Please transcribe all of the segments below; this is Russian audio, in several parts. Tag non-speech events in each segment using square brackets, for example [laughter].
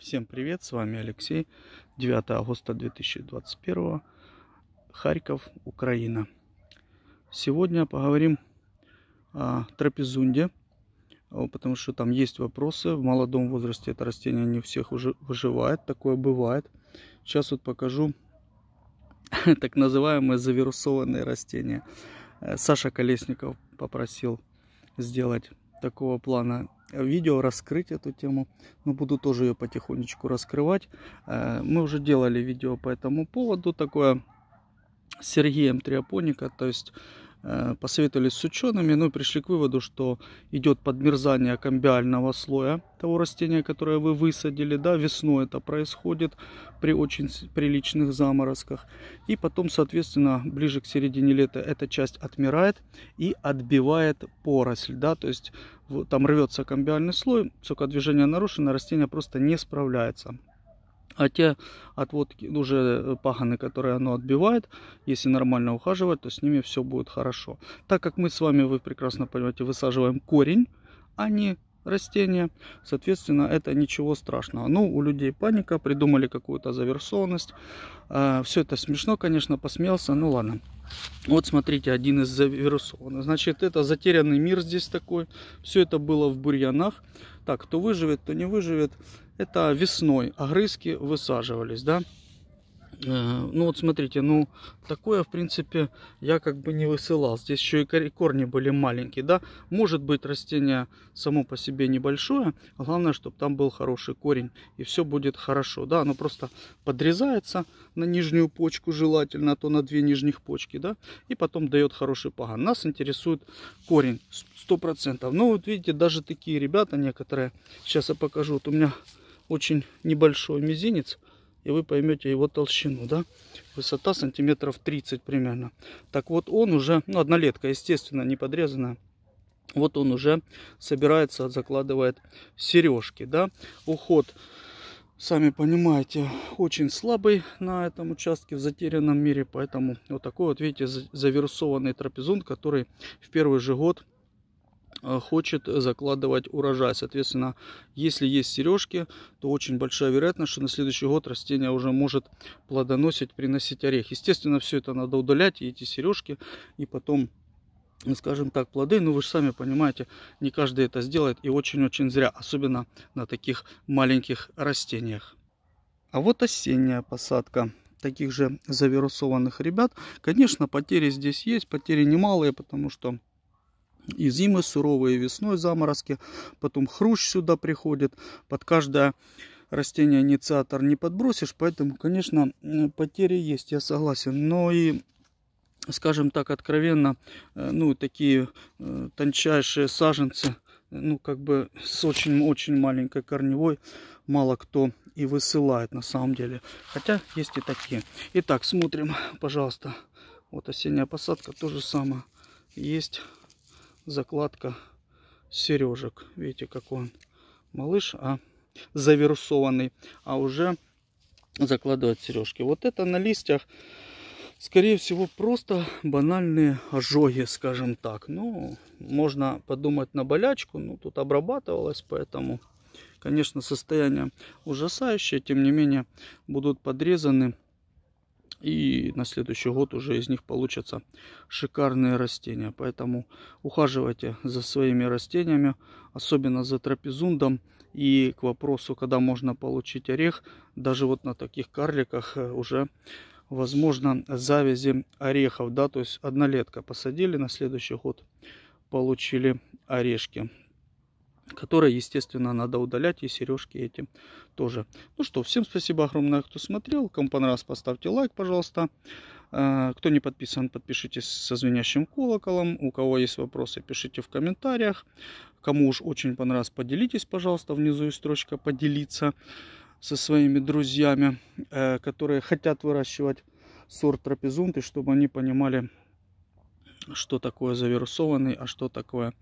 Всем привет, с вами Алексей. 9 августа 2021, Харьков, Украина. Сегодня поговорим о трапезунде, потому что там есть вопросы. В молодом возрасте это растение не у всех уже выживает, такое бывает. Сейчас вот покажу [laughs] так называемые завирусованные растения. Э, Саша Колесников попросил сделать такого плана видео раскрыть эту тему. Но ну, буду тоже ее потихонечку раскрывать. Э, мы уже делали видео по этому поводу такое Сергеем Триапоника, то есть э, посоветовались с учеными, ну и пришли к выводу, что идет подмерзание камбиального слоя того растения, которое вы высадили, да, весной это происходит при очень приличных заморозках. И потом, соответственно, ближе к середине лета эта часть отмирает и отбивает поросль, да, то есть там рвется камбиальный слой, движение нарушено, растение просто не справляется. А те отводки, ну, уже э, паганы, которые оно отбивает, если нормально ухаживать, то с ними все будет хорошо. Так как мы с вами, вы прекрасно понимаете, высаживаем корень, а не растение. Соответственно, это ничего страшного. Ну, у людей паника, придумали какую-то заверсованность. А, все это смешно, конечно, посмеялся, ну ладно. Вот смотрите, один из заверсованных. Значит, это затерянный мир здесь такой. Все это было в бурьянах. Так, кто выживет, кто не выживет. Это весной огрызки высаживались, да. Э, ну вот смотрите, ну такое в принципе я как бы не высылал. Здесь еще и корни были маленькие, да. Может быть растение само по себе небольшое, а главное, чтобы там был хороший корень и все будет хорошо, да. Оно просто подрезается на нижнюю почку желательно, а то на две нижних почки, да. И потом дает хороший паган. Нас интересует корень 100%. Ну вот видите, даже такие ребята некоторые, сейчас я покажу, вот у меня очень небольшой мизинец, и вы поймете его толщину, да. Высота сантиметров 30 примерно. Так вот он уже, ну, однолетка, естественно, не подрезанная. Вот он уже собирается, закладывает сережки, да. Уход, сами понимаете, очень слабый на этом участке в затерянном мире. Поэтому вот такой вот, видите, заверсованный трапезунд, который в первый же год а, хочет закладывать урожай. Соответственно, если есть сережки, то очень большая вероятность, что на следующий год растение уже может плодоносить, приносить орех. Естественно, все это надо удалять, и эти сережки, и потом ну, скажем так, плоды, но ну, вы же сами понимаете, не каждый это сделает и очень-очень зря, особенно на таких маленьких растениях. А вот осенняя посадка таких же завирусованных ребят. Конечно, потери здесь есть, потери немалые, потому что и зимы суровые, и весной заморозки. Потом хрущ сюда приходит. Под каждое растение инициатор не подбросишь. Поэтому, конечно, потери есть, я согласен. Но и скажем так откровенно, э, ну, такие э, тончайшие саженцы, ну, как бы с очень-очень маленькой корневой, мало кто и высылает на самом деле. Хотя есть и такие. Итак, смотрим, пожалуйста. Вот осенняя посадка, то же самое есть закладка сережек. Видите, какой он малыш, а заверсованный, а уже закладывать сережки. Вот это на листьях, скорее всего, просто банальные ожоги, скажем так. Ну, можно подумать на болячку, но ну, тут обрабатывалось, поэтому, конечно, состояние ужасающее. Тем не менее, будут подрезаны и на следующий год уже из них получатся шикарные растения. Поэтому ухаживайте за своими растениями, особенно за трапезундом. И к вопросу, когда можно получить орех, даже вот на таких карликах э, уже возможно завязи орехов. Да? То есть однолетка посадили, на следующий год получили орешки которые, естественно, надо удалять, и сережки эти тоже. Ну что, всем спасибо огромное, кто смотрел. Кому понравилось, поставьте лайк, пожалуйста. Э, кто не подписан, подпишитесь со звенящим колоколом. У кого есть вопросы, пишите в комментариях. Кому уж очень понравилось, поделитесь, пожалуйста. Внизу есть строчка «Поделиться» со своими друзьями, э, которые хотят выращивать сорт трапезунты, чтобы они понимали, что такое завирусованный, а что такое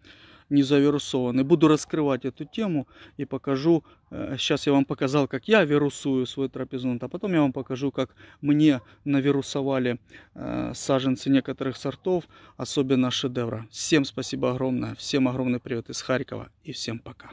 не завирусованы. Буду раскрывать эту тему и покажу. Сейчас э, я вам показал, как я вирусую свой трапезунт, а потом я вам покажу, как мне навирусовали э, саженцы некоторых сортов, особенно шедевра. Всем спасибо огромное, всем огромный привет из Харькова и всем пока.